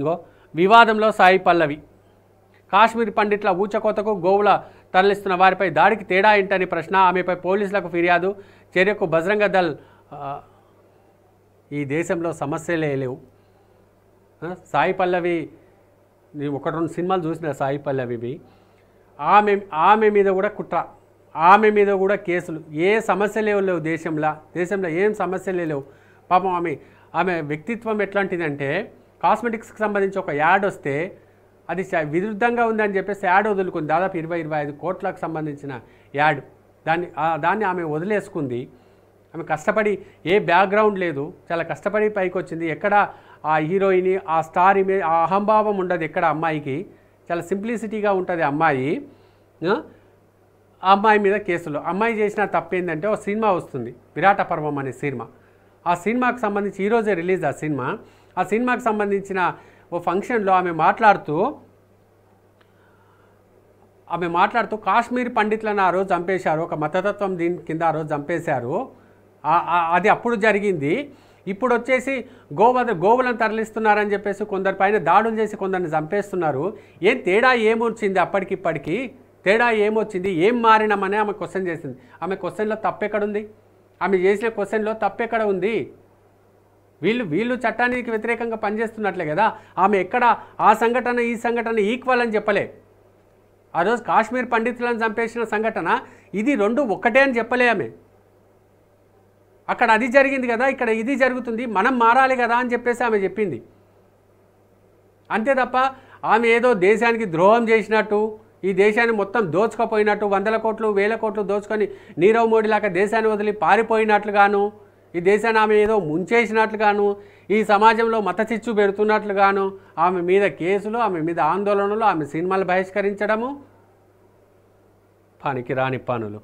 ఇంకో వివాదంలో సాయి పల్లవి కాశ్మీర్ పండిట్ల ఊచకోతకు గోవుల తరలిస్తున్న వారిపై దాడికి తేడా ఏంటని ప్రశ్న ఆమెపై పోలీసులకు ఫిర్యాదు చర్యకు బజరంగ దళ్ ఈ దేశంలో సమస్యలే లేవు సాయి పల్లవి ఒకటి రెండు సినిమాలు చూసిన సాయి పల్లవివి ఆమె ఆమె మీద కూడా కుట్ర ఆమె మీద కూడా కేసులు ఏ సమస్య లేవు దేశంలో దేశంలో ఏం సమస్యలే లేవు పాపం ఆమె ఆమె వ్యక్తిత్వం ఎట్లాంటిదంటే కాస్మెటిక్స్కి సంబంధించి ఒక యాడ్ వస్తే అది విరుద్ధంగా ఉందని చెప్పేసి యాడ్ వదులుకుంది దాదాపు ఇరవై ఇరవై ఐదు కోట్లకు సంబంధించిన యాడ్ దాన్ని దాన్ని ఆమె వదిలేసుకుంది ఆమె కష్టపడి ఏ బ్యాక్గ్రౌండ్ లేదు చాలా కష్టపడి పైకి వచ్చింది ఎక్కడ ఆ హీరోయిన్ ఆ స్టార్ ఇమేజ్ ఆ అహంభావం ఉండదు ఎక్కడ అమ్మాయికి చాలా సింప్లిసిటీగా ఉంటుంది అమ్మాయి ఆ అమ్మాయి మీద కేసులు అమ్మాయి చేసిన తప్పేందంటే ఒక సినిమా వస్తుంది విరాట పర్వం అనే సినిమా ఆ సినిమాకు సంబంధించి ఈరోజే రిలీజ్ ఆ సినిమా ఆ సినిమాకి సంబంధించిన ఓ ఫంక్షన్లో ఆమె మాట్లాడుతూ ఆమె మాట్లాడుతూ కాశ్మీర్ పండితులను ఆ రోజు చంపేశారు ఒక మతతత్వం దీని కింద ఆ రోజు చంపేశారు అది అప్పుడు జరిగింది ఇప్పుడు వచ్చేసి గోవ గోవులను తరలిస్తున్నారని చెప్పేసి కొందరి పైన దాడులు చేసి కొందరిని చంపేస్తున్నారు ఏం తేడా ఏమొచ్చింది అప్పటికిప్పటికి తేడా ఏమొచ్చింది ఏం మారినామని ఆమె క్వశ్చన్ చేసింది ఆమె క్వశ్చన్లో తప్పెక్కడుంది ఆమె చేసిన క్వశ్చన్లో తప్పెక్కడ ఉంది వీళ్ళు వీళ్ళు చట్టానికి వ్యతిరేకంగా పనిచేస్తున్నట్లే కదా ఆమె ఎక్కడ ఆ సంఘటన ఈ సంఘటన ఈక్వల్ అని చెప్పలే ఆ రోజు కాశ్మీర్ పండితులను చంపేసిన సంఘటన ఇది రెండు ఒక్కటే అని చెప్పలే ఆమె అక్కడ అది జరిగింది కదా ఇక్కడ ఇది జరుగుతుంది మనం మారాలి కదా అని చెప్పేసి ఆమె చెప్పింది అంతే తప్ప ఆమె ఏదో దేశానికి ద్రోహం చేసినట్టు ఈ దేశాన్ని మొత్తం దోచుకపోయినట్టు వందల కోట్లు వేల కోట్లు దోచుకొని నీరవ్ మోడీ లాగా దేశాన్ని వదిలి పారిపోయినట్లుగాను ఈ దేశాన్ని ఆమె ఏదో ముంచేసినట్లుగాను ఈ సమాజంలో మతచిచ్చు పెడుతున్నట్లుగాను ఆమె మీద కేసులు ఆమె మీద ఆందోళనలు ఆమె సినిమాలు బహిష్కరించడము పనికి రాని పనులు